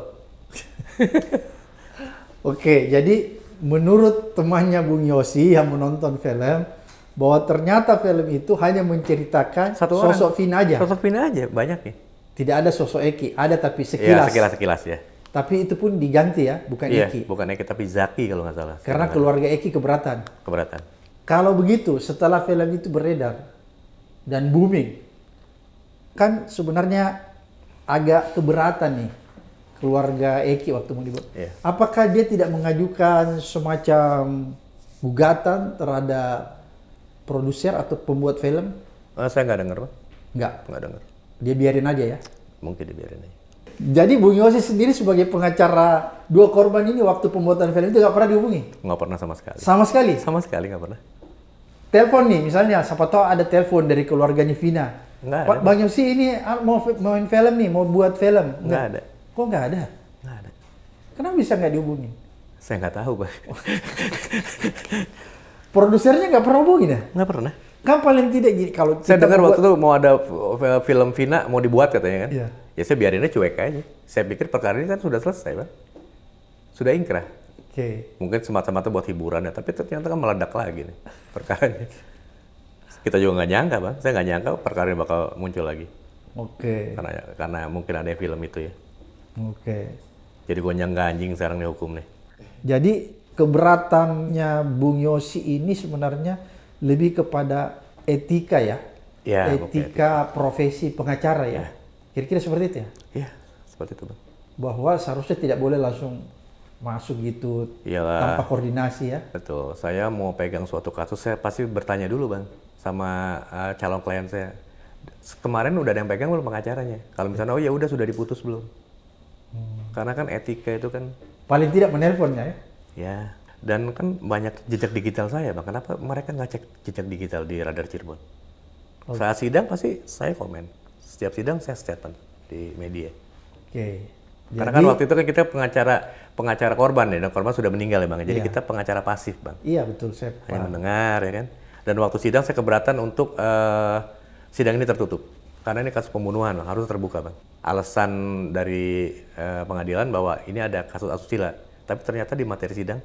Oke jadi menurut temannya Bung Yosi yang menonton film bahwa ternyata film itu hanya menceritakan Satu sosok Vina aja. Sosok Vina aja banyak Ya? Tidak ada sosok Eki, ada tapi iya, sekilas. Ya, sekilas sekilas ya. Tapi itu pun diganti ya, bukan ya, Eki. Bukan Eki tapi Zaki kalau nggak salah. Karena keluarga Eki keberatan. Keberatan. Kalau begitu, setelah film itu beredar dan booming, kan sebenarnya agak keberatan nih keluarga Eki waktu mau dibuat. Ya. Apakah dia tidak mengajukan semacam gugatan terhadap produser atau pembuat film? Eh, saya nggak dengar, Pak. Nggak? Nggak dengar. Dia biarin aja ya? Mungkin dia biarin aja. Jadi Bung Yosi sendiri sebagai pengacara dua korban ini waktu pembuatan film itu nggak pernah dihubungi? Nggak pernah sama sekali. Sama sekali? Sama sekali nggak pernah. Telepon nih misalnya, siapa tahu ada telepon dari keluarganya Vina. Nggak ada. Bang Yosi ini ah, mau main film nih, mau buat film. Nggak, nggak ada. Kok nggak ada? Nggak ada. Kenapa bisa nggak dihubungi Saya nggak tahu, Pak. Produsernya nggak pernah hubungi ya? Nggak pernah. Kan paling tidak gini kalau saya dengar membuat... waktu itu mau ada film Vina mau dibuat katanya kan. Iya. Ya saya biarin cuek aja. Saya pikir perkara ini kan sudah selesai, Pak. Sudah ingkrah. Oke. Okay. Mungkin semata-mata buat hiburan ya, tapi ternyata kan meledak lagi nih perkaranya. Kita juga nggak nyangka, Bang. Saya nggak nyangka perkara ini bakal muncul lagi. Oke. Okay. Karena karena mungkin ada film itu ya. Oke. Okay. Jadi nyangka anjing sekarang nih hukum nih. Jadi keberatannya Bung Yosi ini sebenarnya lebih kepada etika ya, ya etika etika profesi pengacara ya. ya. Kira-kira ya. seperti itu ya? Iya, seperti itu bang. Bahwa seharusnya tidak boleh langsung masuk gitu Yalah. tanpa koordinasi ya. Betul. Saya mau pegang suatu kasus, saya pasti bertanya dulu bang sama uh, calon klien saya. Kemarin udah ada yang pegang belum pengacaranya? Kalau misalnya oh ya udah sudah diputus belum? Hmm. Karena kan etika itu kan. Paling tidak menelponnya ya. Ya, dan kan banyak jejak digital saya, bang. Kenapa mereka nggak cek jejak digital di Radar Cirebon? Okay. Oh. Saat sidang pasti saya komen. Setiap sidang saya statement di media. Oke. Okay. Karena kan waktu itu kan kita pengacara pengacara korban ya, dan korban sudah meninggal ya bang. Jadi iya. kita pengacara pasif bang. Iya betul saya. Hanya mendengar ya kan. Dan waktu sidang saya keberatan untuk uh, sidang ini tertutup karena ini kasus pembunuhan bang. harus terbuka bang. Alasan dari uh, pengadilan bahwa ini ada kasus asusila, tapi ternyata di materi sidang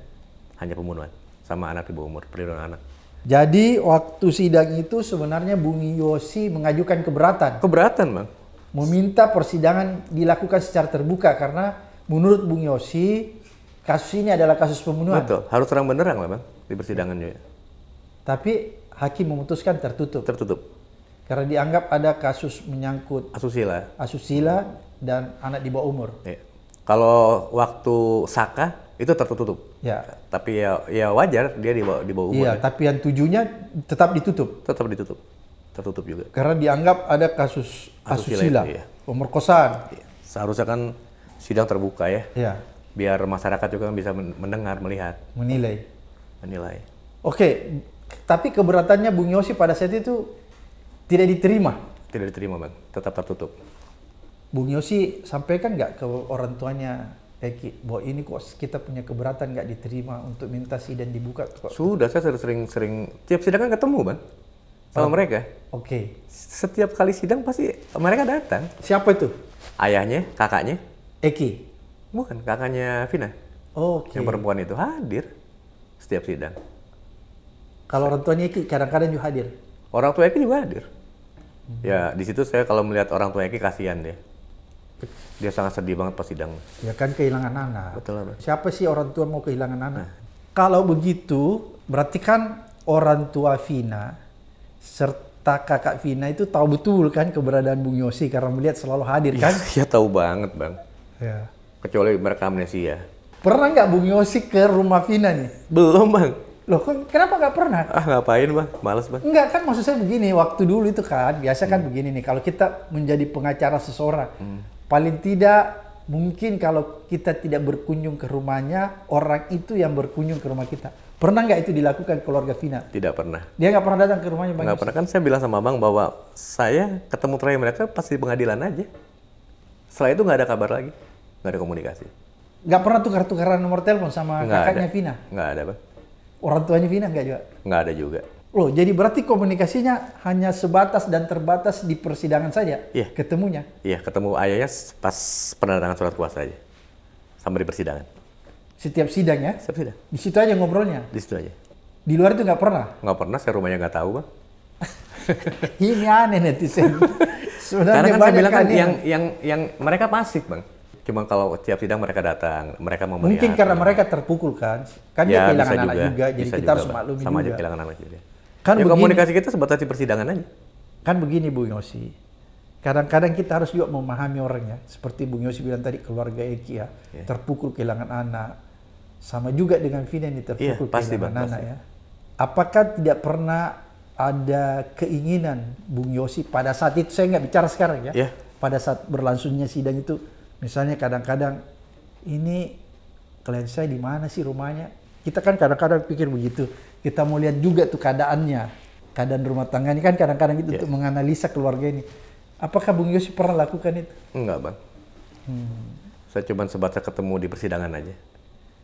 hanya pembunuhan sama anak di bawah umur, perlindungan anak. Jadi waktu sidang itu sebenarnya Bumi Yosi mengajukan keberatan. Keberatan, Bang. Meminta persidangan dilakukan secara terbuka karena menurut Bung Yosi kasus ini adalah kasus pembunuhan. Betul, harus terang benderang lah, Bang, di persidangan juga. Tapi hakim memutuskan tertutup. Tertutup. Karena dianggap ada kasus menyangkut asusila, asusila dan anak di bawah umur. Iya. Kalau waktu saka itu tertutup. Ya. Tapi ya ya wajar dia di bawah, di bawah umur. Iya, tapi yang tujuhnya tetap ditutup. Tetap ditutup. Tertutup juga. Karena dianggap ada kasus asusila, asusila ya. pemerkosaan. Iya. Seharusnya kan sidang terbuka ya. Iya. Biar masyarakat juga bisa mendengar, melihat, menilai. Menilai. Oke, tapi keberatannya Bung Yosi pada saat itu tidak diterima. Tidak diterima, Bang. Tetap tertutup. Bung Yosi sampaikan nggak ke orang tuanya Eki, eh, bahwa ini kok kita punya keberatan nggak diterima untuk minta sidang dibuka? Kok. Sudah, saya sering-sering tiap sidang kan ketemu, kan Sama oh. mereka. Oke. Okay. Setiap kali sidang pasti mereka datang. Siapa itu? Ayahnya, kakaknya. Eki? Bukan, kakaknya Vina. Oh, Oke. Okay. Yang perempuan itu hadir setiap sidang. Kalau orang tuanya Eki kadang-kadang juga hadir? Orang tua Eki juga hadir. Hmm. Ya, di situ saya kalau melihat orang tua Eki kasihan deh dia sangat sedih banget pas sidang. Ya kan kehilangan anak. Betul, Pak. Siapa sih orang tua mau kehilangan anak? Nah. Kalau begitu, berarti kan orang tua Vina serta kakak Vina itu tahu betul kan keberadaan Bung Yosi karena melihat selalu hadir iya, kan? Iya tahu banget, Bang. Ya. Kecuali mereka amnesia. Pernah nggak Bung Yosi ke rumah Vina nih? Belum, Bang. Loh, kan, kenapa nggak pernah? Ah, ngapain, Bang? Males, Bang. Enggak, kan maksud saya begini, waktu dulu itu kan, biasa kan hmm. kan begini nih, kalau kita menjadi pengacara seseorang, hmm. Paling tidak mungkin kalau kita tidak berkunjung ke rumahnya, orang itu yang berkunjung ke rumah kita. Pernah nggak itu dilakukan keluarga Vina? Tidak pernah. Dia nggak pernah datang ke rumahnya Bang Nggak pernah. Kan saya bilang sama Bang bahwa saya ketemu terakhir mereka pasti di pengadilan aja. Setelah itu nggak ada kabar lagi. Nggak ada komunikasi. Nggak pernah tukar-tukaran nomor telepon sama nggak kakaknya ada. Vina? Nggak ada, Bang. Orang tuanya Vina nggak juga? Nggak ada juga. Loh, jadi berarti komunikasinya hanya sebatas dan terbatas di persidangan saja? Iya. Ketemunya? Iya, ketemu ayahnya pas penandatangan surat kuasa aja. Sama di persidangan. Setiap sidang ya? Setiap sidang. Di situ aja ngobrolnya? Di situ aja. Di luar itu nggak pernah? Nggak pernah, saya rumahnya nggak tahu, Bang. Ini aneh netizen. Sebenarnya Karena kan saya bilang kan yang, yang, yang mereka pasif, Bang. Cuma kalau tiap sidang mereka datang, mereka mau Mungkin karena mereka terpukul kan. Kan ya, dia kehilangan anak juga, juga jadi kita juga, harus maklumi sama juga. Sama aja kehilangan anak juga. Kan ya, begini, komunikasi kita sebatas di persidangan aja. Kan begini Bu Yosi. Kadang-kadang kita harus juga memahami orangnya. Seperti Bu Yosi bilang tadi keluarga Eki ya, yeah. terpukul kehilangan anak. Sama juga dengan Vina ini terpukul yeah, pasti, kehilangan bang, anak pasti. ya. Apakah tidak pernah ada keinginan Bung Yosi pada saat itu saya nggak bicara sekarang ya. Yeah. Pada saat berlangsungnya sidang itu, misalnya kadang-kadang ini klien saya di mana sih rumahnya? Kita kan kadang-kadang pikir begitu kita mau lihat juga tuh keadaannya, keadaan rumah tangganya kan kadang-kadang itu yeah. untuk menganalisa keluarga ini. Apakah Bung Yosi pernah lakukan itu? Enggak, Bang. Hmm. Saya cuma sebatas ketemu di persidangan aja.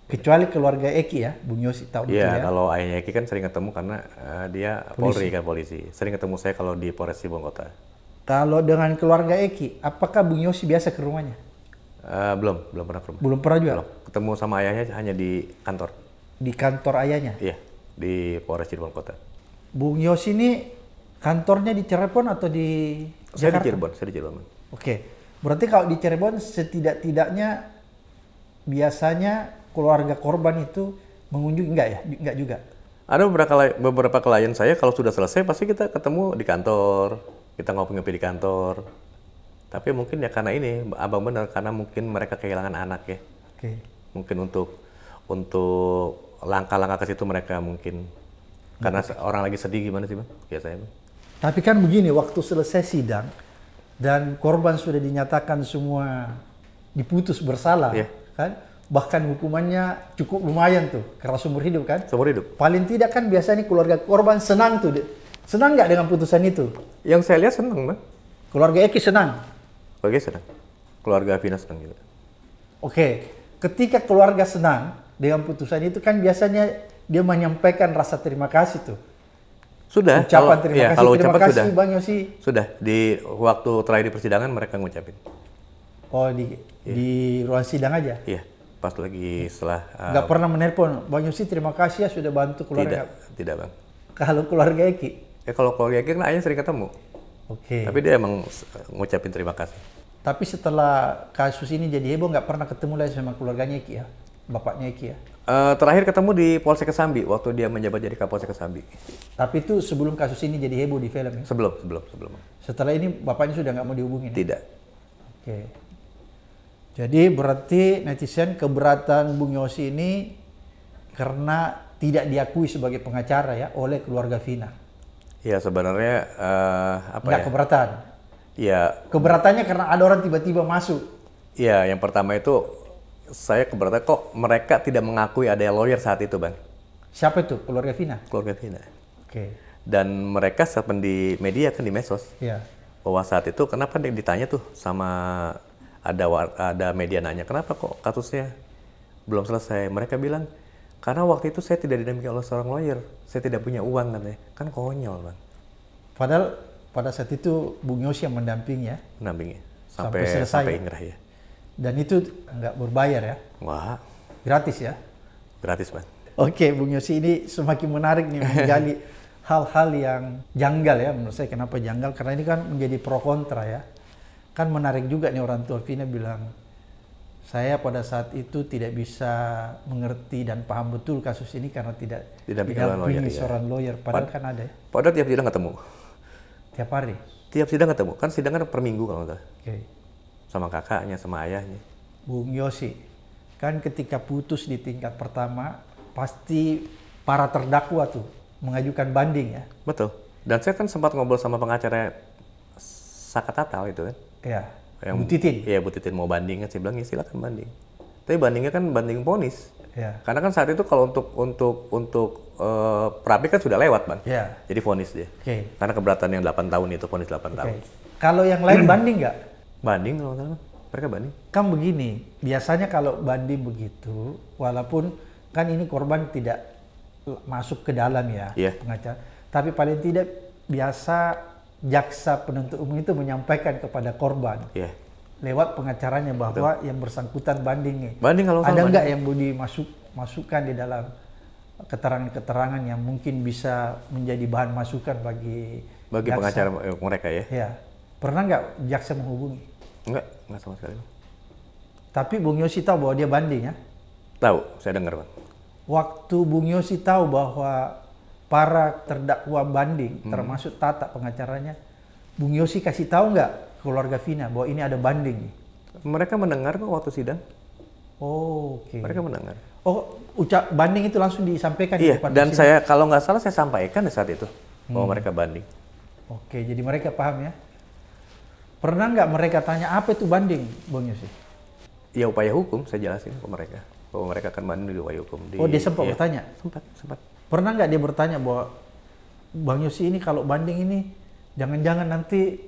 Kecuali keluarga Eki ya, Bung Yosi tahu yeah, Iya, ya. kalau ayahnya Eki kan sering ketemu karena uh, dia polisi. Polri kan polisi. Sering ketemu saya kalau di Polres Sibong Kota. Kalau dengan keluarga Eki, apakah Bung Yosi biasa ke rumahnya? Uh, belum, belum pernah ke rumah. Belum pernah juga? Belum. Ketemu sama ayahnya hanya di kantor. Di kantor ayahnya? Iya. Yeah di Polres Cirebon Kota. Bung Yos ini kantornya di Cirebon atau di Jakarta? Saya di Cirebon, saya di Cirebon. Oke. Berarti kalau di Cirebon setidak-tidaknya biasanya keluarga korban itu mengunjungi enggak ya? Enggak juga. Ada beberapa beberapa klien saya kalau sudah selesai pasti kita ketemu di kantor, kita ngopi-ngopi di kantor. Tapi mungkin ya karena ini abang benar karena mungkin mereka kehilangan anak ya. Oke. Okay. Mungkin untuk untuk langkah-langkah ke situ mereka mungkin karena hmm. orang lagi sedih gimana sih bang biasanya bang? Tapi kan begini waktu selesai sidang dan korban sudah dinyatakan semua diputus bersalah yeah. kan bahkan hukumannya cukup lumayan tuh karena seumur hidup kan seumur hidup paling tidak kan biasanya keluarga korban senang tuh senang nggak dengan putusan itu yang saya lihat senang bang keluarga Eki senang keluarga senang keluarga Vina senang juga oke ketika keluarga senang dengan putusan itu kan biasanya dia menyampaikan rasa terima kasih tuh. Sudah. Ucapan kalau, terima ya, kasih. Kalau terima kasih sudah. Bang Yosi. Sudah di waktu terakhir di persidangan mereka ngucapin. Oh di yeah. di ruang sidang aja. Iya. Yeah. Pas lagi setelah. Uh, Gak pernah menelpon Bang Yosi terima kasih ya sudah bantu keluarga. Tidak, tidak bang. Kalau keluarga Eki? Ya kalau keluarga Eki kan sering ketemu. Oke. Okay. Tapi dia emang ngucapin terima kasih. Tapi setelah kasus ini jadi heboh nggak pernah ketemu lagi sama keluarganya Eki ya? bapaknya Iki ya? Uh, terakhir ketemu di Polsek Kesambi waktu dia menjabat jadi Kapolsek Kesambi. Tapi itu sebelum kasus ini jadi heboh di film ya? Sebelum, sebelum, sebelum. Setelah ini bapaknya sudah nggak mau dihubungi. Ya? Tidak. Oke. Jadi berarti netizen keberatan Bung Yosi ini karena tidak diakui sebagai pengacara ya oleh keluarga Vina. Ya sebenarnya uh, apa Nggak ya? keberatan. Ya. Keberatannya karena ada orang tiba-tiba masuk. Ya, yang pertama itu saya keberatan kok mereka tidak mengakui ada lawyer saat itu, Bang. Siapa itu? Keluarga Vina? Keluarga Vina. Oke. Okay. Dan mereka saat di media kan di medsos. Iya. Bahwa saat itu kenapa ditanya tuh sama ada ada media nanya, kenapa kok kasusnya belum selesai? Mereka bilang karena waktu itu saya tidak didampingi oleh seorang lawyer. Saya tidak punya uang katanya. Kan konyol, Bang. Padahal pada saat itu Bung Yos yang mendampingi ya. Mendampingi. Sampai, sampai selesai. Sampai ya? ingrah ya. Dan itu nggak berbayar ya? Wah. Gratis ya? Gratis, Pak. Oke, Bung Yosi, ini semakin menarik nih menggali hal-hal yang janggal ya menurut saya. Kenapa janggal? Karena ini kan menjadi pro kontra ya. Kan menarik juga nih orang tua Vina bilang, saya pada saat itu tidak bisa mengerti dan paham betul kasus ini karena tidak tidak punya lawyer, iya. seorang ya. lawyer. Padahal Pad kan ada ya. Padahal tiap sidang ketemu. Tiap hari? Tiap sidang ketemu. Kan sidang kan per minggu kalau nggak salah. Okay sama kakaknya sama ayahnya Bung Yosi kan ketika putus di tingkat pertama pasti para terdakwa tuh mengajukan banding ya betul dan saya kan sempat ngobrol sama pengacara Saka Tatal itu kan Iya. yang Bu Titin iya Bu Titin mau banding kan saya bilang ya silakan banding tapi bandingnya kan banding ponis Iya. karena kan saat itu kalau untuk untuk untuk uh, kan sudah lewat bang Iya. jadi ponis dia okay. karena keberatan yang 8 tahun itu ponis 8 okay. tahun kalau yang lain banding nggak Banding kalau salah. Mereka banding. Kan begini, biasanya kalau banding begitu, walaupun kan ini korban tidak masuk ke dalam ya yeah. pengacara. Tapi paling tidak biasa jaksa penuntut umum itu menyampaikan kepada korban. Yeah lewat pengacaranya bahwa Betul. yang bersangkutan banding nih. Banding kalau ada nggak yang mau dimasuk masukkan di dalam keterangan-keterangan yang mungkin bisa menjadi bahan masukan bagi bagi jaksa. pengacara eh, mereka ya? Ya, pernah nggak jaksa menghubungi? Enggak, enggak sama sekali. Tapi Bung Yosi tahu bahwa dia banding ya? Tahu, saya dengar Bang. Waktu Bung Yosi tahu bahwa para terdakwa banding, hmm. termasuk Tata pengacaranya, Bung Yosi kasih tahu nggak keluarga Vina bahwa ini ada banding? Mereka mendengar kok waktu sidang. Oh, oke. Okay. Mereka mendengar. Oh, ucap banding itu langsung disampaikan iya, di depan dan saya kalau nggak salah saya sampaikan saat itu hmm. bahwa mereka banding. Oke, jadi mereka paham ya? Pernah nggak mereka tanya apa itu banding, Bang Yusi? Ya upaya hukum, saya jelasin ke mereka bahwa mereka akan banding di upaya hukum. Di, oh dia sempat ya, bertanya? Sempat, sempat. Pernah nggak dia bertanya bahwa Bang Yosi ini kalau banding ini jangan-jangan nanti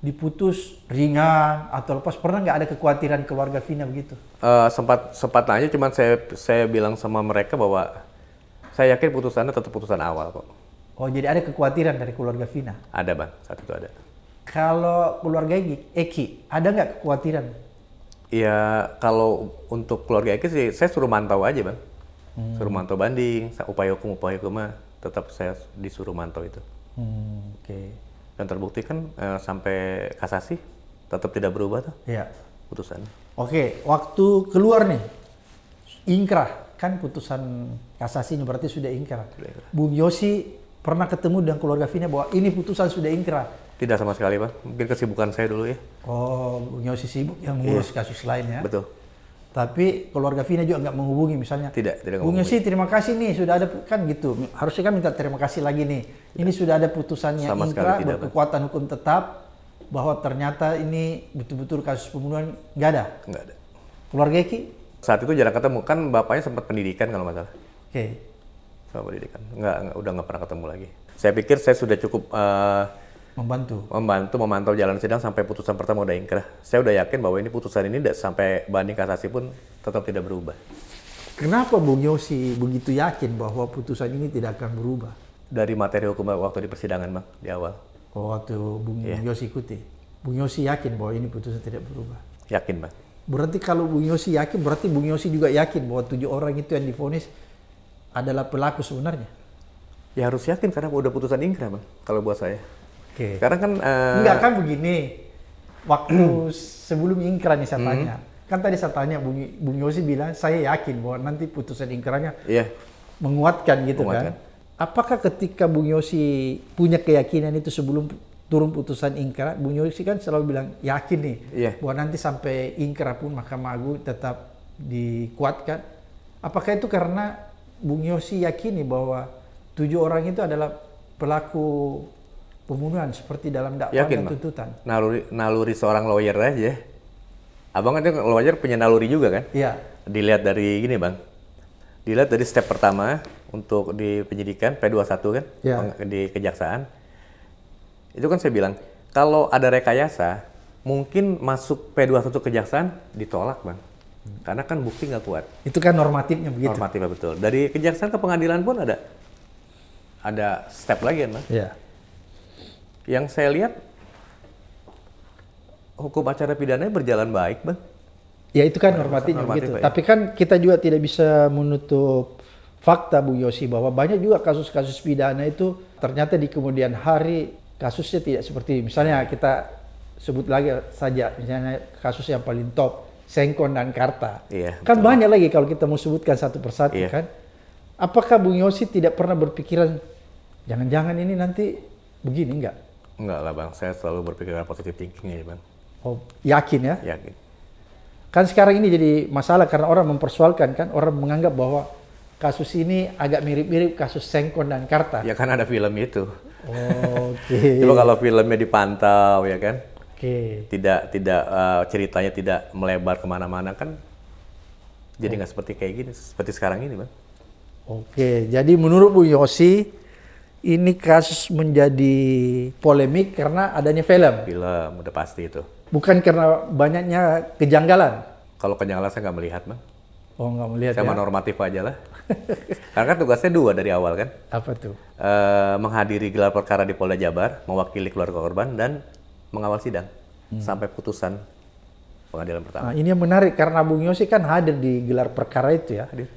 diputus ringan atau lepas pernah nggak ada kekhawatiran keluarga Vina begitu? Uh, sempat sempat nanya cuman saya saya bilang sama mereka bahwa saya yakin putusannya tetap putusan awal kok. Oh jadi ada kekhawatiran dari keluarga Vina? Ada bang saat itu ada. Kalau keluarga Eki, ada nggak kekhawatiran? Iya, kalau untuk keluarga Eki sih saya suruh mantau aja bang, hmm. suruh mantau banding, upaya hukum upaya hukum tetap saya disuruh mantau itu. Hmm, Oke. Okay. Dan terbukti kan e, sampai kasasi tetap tidak berubah tuh. Iya. Putusan. Oke, okay. waktu keluar nih, ingkrah kan putusan kasasi ini berarti sudah ingkrah. Bung Yosi pernah ketemu dengan keluarga Vina bahwa ini putusan sudah ingkrah tidak sama sekali pak, mungkin kesibukan saya dulu ya. Oh, punya Yosi sibuk yang mengurus iya. kasus lain ya? Betul. Tapi keluarga Vina juga nggak menghubungi misalnya. Tidak, tidak Bung Yosi terima kasih nih sudah ada kan gitu. Harusnya kan minta terima kasih lagi nih. Tidak. Ini sudah ada putusannya Sama Inkra tidak, berkekuatan hukum tetap bahwa ternyata ini betul-betul kasus pembunuhan nggak ada. Nggak ada. Keluarga Eki? Saat itu jarang ketemu kan bapaknya sempat pendidikan kalau masalah. Oke. Okay. Sama pendidikan. Nggak, nggak, udah nggak pernah ketemu lagi. Saya pikir saya sudah cukup uh, membantu membantu memantau jalan sidang sampai putusan pertama udah ingkrah. Saya udah yakin bahwa ini putusan ini sampai banding kasasi pun tetap tidak berubah. Kenapa Bung Yosi begitu yakin bahwa putusan ini tidak akan berubah? Dari materi hukum waktu di persidangan, Bang, di awal. Oh, waktu Bung yeah. Yosi ikuti. Bung Yosi yakin bahwa ini putusan tidak berubah. Yakin, Bang. Berarti kalau Bung Yosi yakin, berarti Bung Yosi juga yakin bahwa tujuh orang itu yang difonis adalah pelaku sebenarnya. Ya harus yakin karena udah putusan ingkrah, Bang, kalau buat saya. Okay. Karena kan uh, enggak kan begini. Waktu sebelum ingkran nih saya hmm. tanya. Hmm. Kan tadi saya tanya Bung, Bung Yosi bilang saya yakin bahwa nanti putusan ingkrannya yeah. menguatkan gitu kan. menguatkan. kan. Apakah ketika Bung Yosi punya keyakinan itu sebelum turun putusan ingkra, Bung Yosi kan selalu bilang yakin nih yeah. bahwa nanti sampai ingkra pun Mahkamah Agung tetap dikuatkan. Apakah itu karena Bung Yosi yakini bahwa tujuh orang itu adalah pelaku pembunuhan seperti dalam dakwaan Yakin, dan tuntutan. Naluri, naluri seorang lawyer aja. Abang kan lawyer punya naluri juga kan? Iya. Dilihat dari gini bang, dilihat dari step pertama untuk di penyidikan P21 kan, ya. di kejaksaan. Itu kan saya bilang, kalau ada rekayasa, mungkin masuk P21 kejaksaan ditolak bang. Karena kan bukti nggak kuat. Itu kan normatifnya begitu. Normatifnya betul. Dari kejaksaan ke pengadilan pun ada ada step lagi kan bang. Iya yang saya lihat hukum acara pidana berjalan baik, Bang. Ya itu kan normatifnya normatif, gitu. Ya. Tapi kan kita juga tidak bisa menutup fakta Bu Yosi bahwa banyak juga kasus-kasus pidana itu ternyata di kemudian hari kasusnya tidak seperti misalnya kita sebut lagi saja misalnya kasus yang paling top Sengkon dan Karta. Iya, kan betul. banyak lagi kalau kita mau sebutkan satu persatu iya. kan. Apakah Bu Yosi tidak pernah berpikiran jangan-jangan ini nanti begini enggak? Enggak lah bang, saya selalu berpikiran positif thinking ya bang. Oh, yakin ya? Yakin. Kan sekarang ini jadi masalah karena orang mempersoalkan kan, orang menganggap bahwa kasus ini agak mirip-mirip kasus Sengkon dan Karta. Ya kan ada film itu. Oh, Oke. Okay. Coba kalau filmnya dipantau ya kan. Oke. Okay. Tidak tidak uh, ceritanya tidak melebar kemana-mana kan. Jadi oh. nggak oh. seperti kayak gini, seperti sekarang ini bang. Oke, okay. jadi menurut Bu Yosi ini kasus menjadi polemik karena adanya film. Film, udah pasti itu. Bukan karena banyaknya kejanggalan. Kalau kejanggalan saya nggak melihat, Bang. Oh, nggak melihat Saya ya? normatif aja lah. karena kan tugasnya dua dari awal kan. Apa tuh? E, menghadiri gelar perkara di Polda Jabar, mewakili keluarga korban, dan mengawal sidang. Hmm. Sampai putusan pengadilan pertama. Nah, ini yang menarik karena Bung Yosi kan hadir di gelar perkara itu ya. Hadir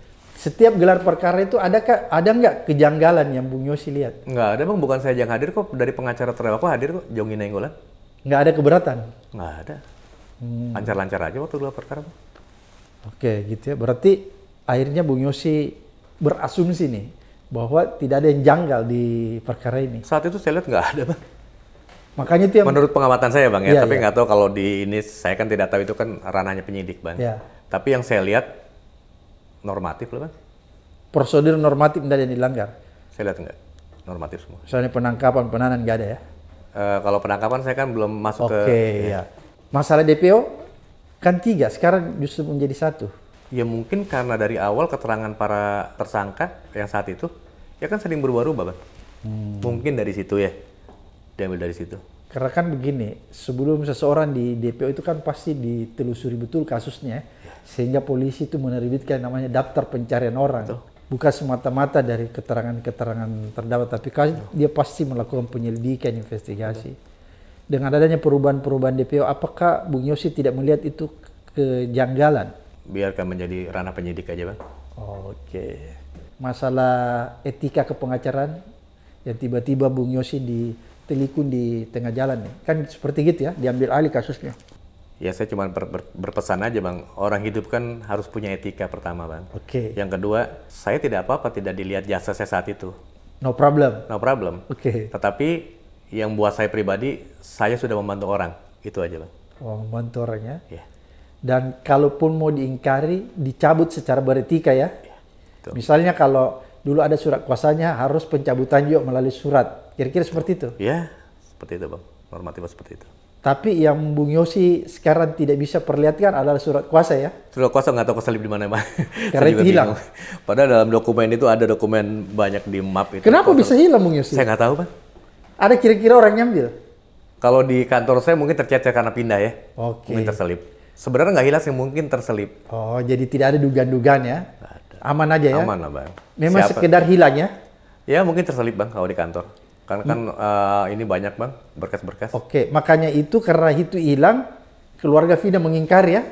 setiap gelar perkara itu ada ada nggak kejanggalan yang Bung Yosi lihat? Nggak ada bang, bukan saya yang hadir kok dari pengacara terdakwa hadir kok Jonggi Nenggolan. Nggak ada keberatan? Nggak ada. lancar hmm. Lancar-lancar aja waktu gelar perkara. Bang. Oke, gitu ya. Berarti akhirnya Bung Yosi berasumsi nih bahwa tidak ada yang janggal di perkara ini. Saat itu saya lihat nggak ada bang. Makanya itu yang... Menurut pengamatan saya bang ya, ya tapi iya. nggak ya. tahu kalau di ini saya kan tidak tahu itu kan ranahnya penyidik bang. Ya. Tapi yang saya lihat normatif loh kan? Prosedur normatif tidak ada yang dilanggar. Saya lihat enggak, normatif semua. Soalnya penangkapan, penahanan nggak ada ya? E, kalau penangkapan saya kan belum masuk okay, ke... Oke, ya. Masalah DPO kan tiga, sekarang justru menjadi satu. Ya mungkin karena dari awal keterangan para tersangka yang saat itu, ya kan sering berubah-ubah, Bang. Hmm. Mungkin dari situ ya, diambil dari situ. Karena kan begini, sebelum seseorang di DPO itu kan pasti ditelusuri betul kasusnya sehingga polisi itu menerbitkan namanya daftar pencarian orang. Betul. Bukan semata-mata dari keterangan-keterangan terdapat, tapi Betul. dia pasti melakukan penyelidikan investigasi. Betul. Dengan adanya perubahan-perubahan DPO, apakah Bung Yosi tidak melihat itu kejanggalan? Biarkan menjadi ranah penyidik aja, Bang. Oke. Okay. Masalah etika kepengacaraan yang tiba-tiba Bung Yosi ditelikun di tengah jalan nih. Kan seperti gitu ya, diambil alih kasusnya. Ya saya cuma ber, ber, berpesan aja bang, orang hidup kan harus punya etika pertama bang. Oke. Okay. Yang kedua, saya tidak apa-apa tidak dilihat jasa saya saat itu. No problem. No problem. Oke. Okay. Tetapi yang buat saya pribadi, saya sudah membantu orang, itu aja bang. Oh, membantu orang ya. Yeah. Dan kalaupun mau diingkari, dicabut secara beretika ya. Yeah. Iya, Misalnya kalau dulu ada surat kuasanya harus pencabutan juga melalui surat. Kira-kira seperti itu? Ya, seperti itu Bang. Normatif seperti itu. Tapi yang Bung Yosi sekarang tidak bisa perlihatkan adalah surat kuasa ya. Surat kuasa nggak tahu keselip di mana emang. Karena itu hilang. Bingung. Padahal dalam dokumen itu ada dokumen banyak di map itu. Kenapa kuasa. bisa hilang Bung Yosi? Saya nggak tahu pak. Ada kira-kira orang nyambil? Kalau di kantor saya mungkin tercecer karena pindah ya. Oke. Okay. Mungkin terselip. Sebenarnya nggak hilang sih mungkin terselip. Oh jadi tidak ada dugaan-dugaan ya? Aman aja ya? Aman lah bang. Memang Siapa? sekedar hilang ya? Ya mungkin terselip bang kalau di kantor. Karena kan hmm. uh, ini banyak bang berkas-berkas. Oke, okay. makanya itu karena itu hilang, keluarga Vina mengingkar ya.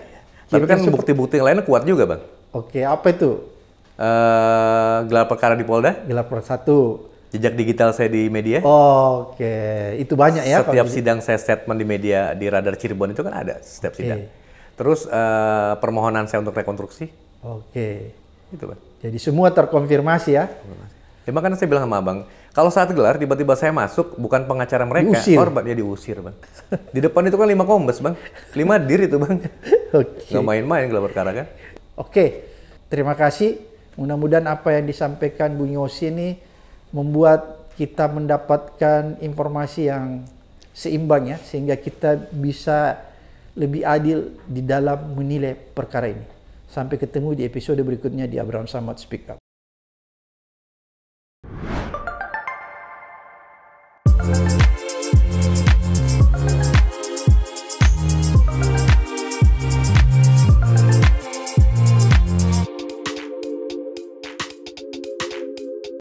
Tapi kan bukti-bukti yang lainnya kuat juga bang. Oke, okay. apa itu? Uh, gelar perkara di Polda. Gelar perkara satu. Jejak digital saya di media. Oh, Oke, okay. itu banyak ya. Setiap sidang saya statement di media di Radar Cirebon itu kan ada setiap okay. sidang. Terus uh, permohonan saya untuk rekonstruksi. Oke. Okay. Itu bang. Jadi semua terkonfirmasi ya. Terima ya, makanya saya bilang sama abang kalau saat gelar tiba-tiba saya masuk bukan pengacara mereka, diusir. korban ya diusir bang. Di depan itu kan lima kombes bang, lima diri itu bang. Oke. Okay. Gak main-main gelar perkara kan. Oke, okay. terima kasih. Mudah-mudahan apa yang disampaikan Bu Nyosi ini membuat kita mendapatkan informasi yang seimbang ya, sehingga kita bisa lebih adil di dalam menilai perkara ini. Sampai ketemu di episode berikutnya di Abraham Samad Speak Up. Thank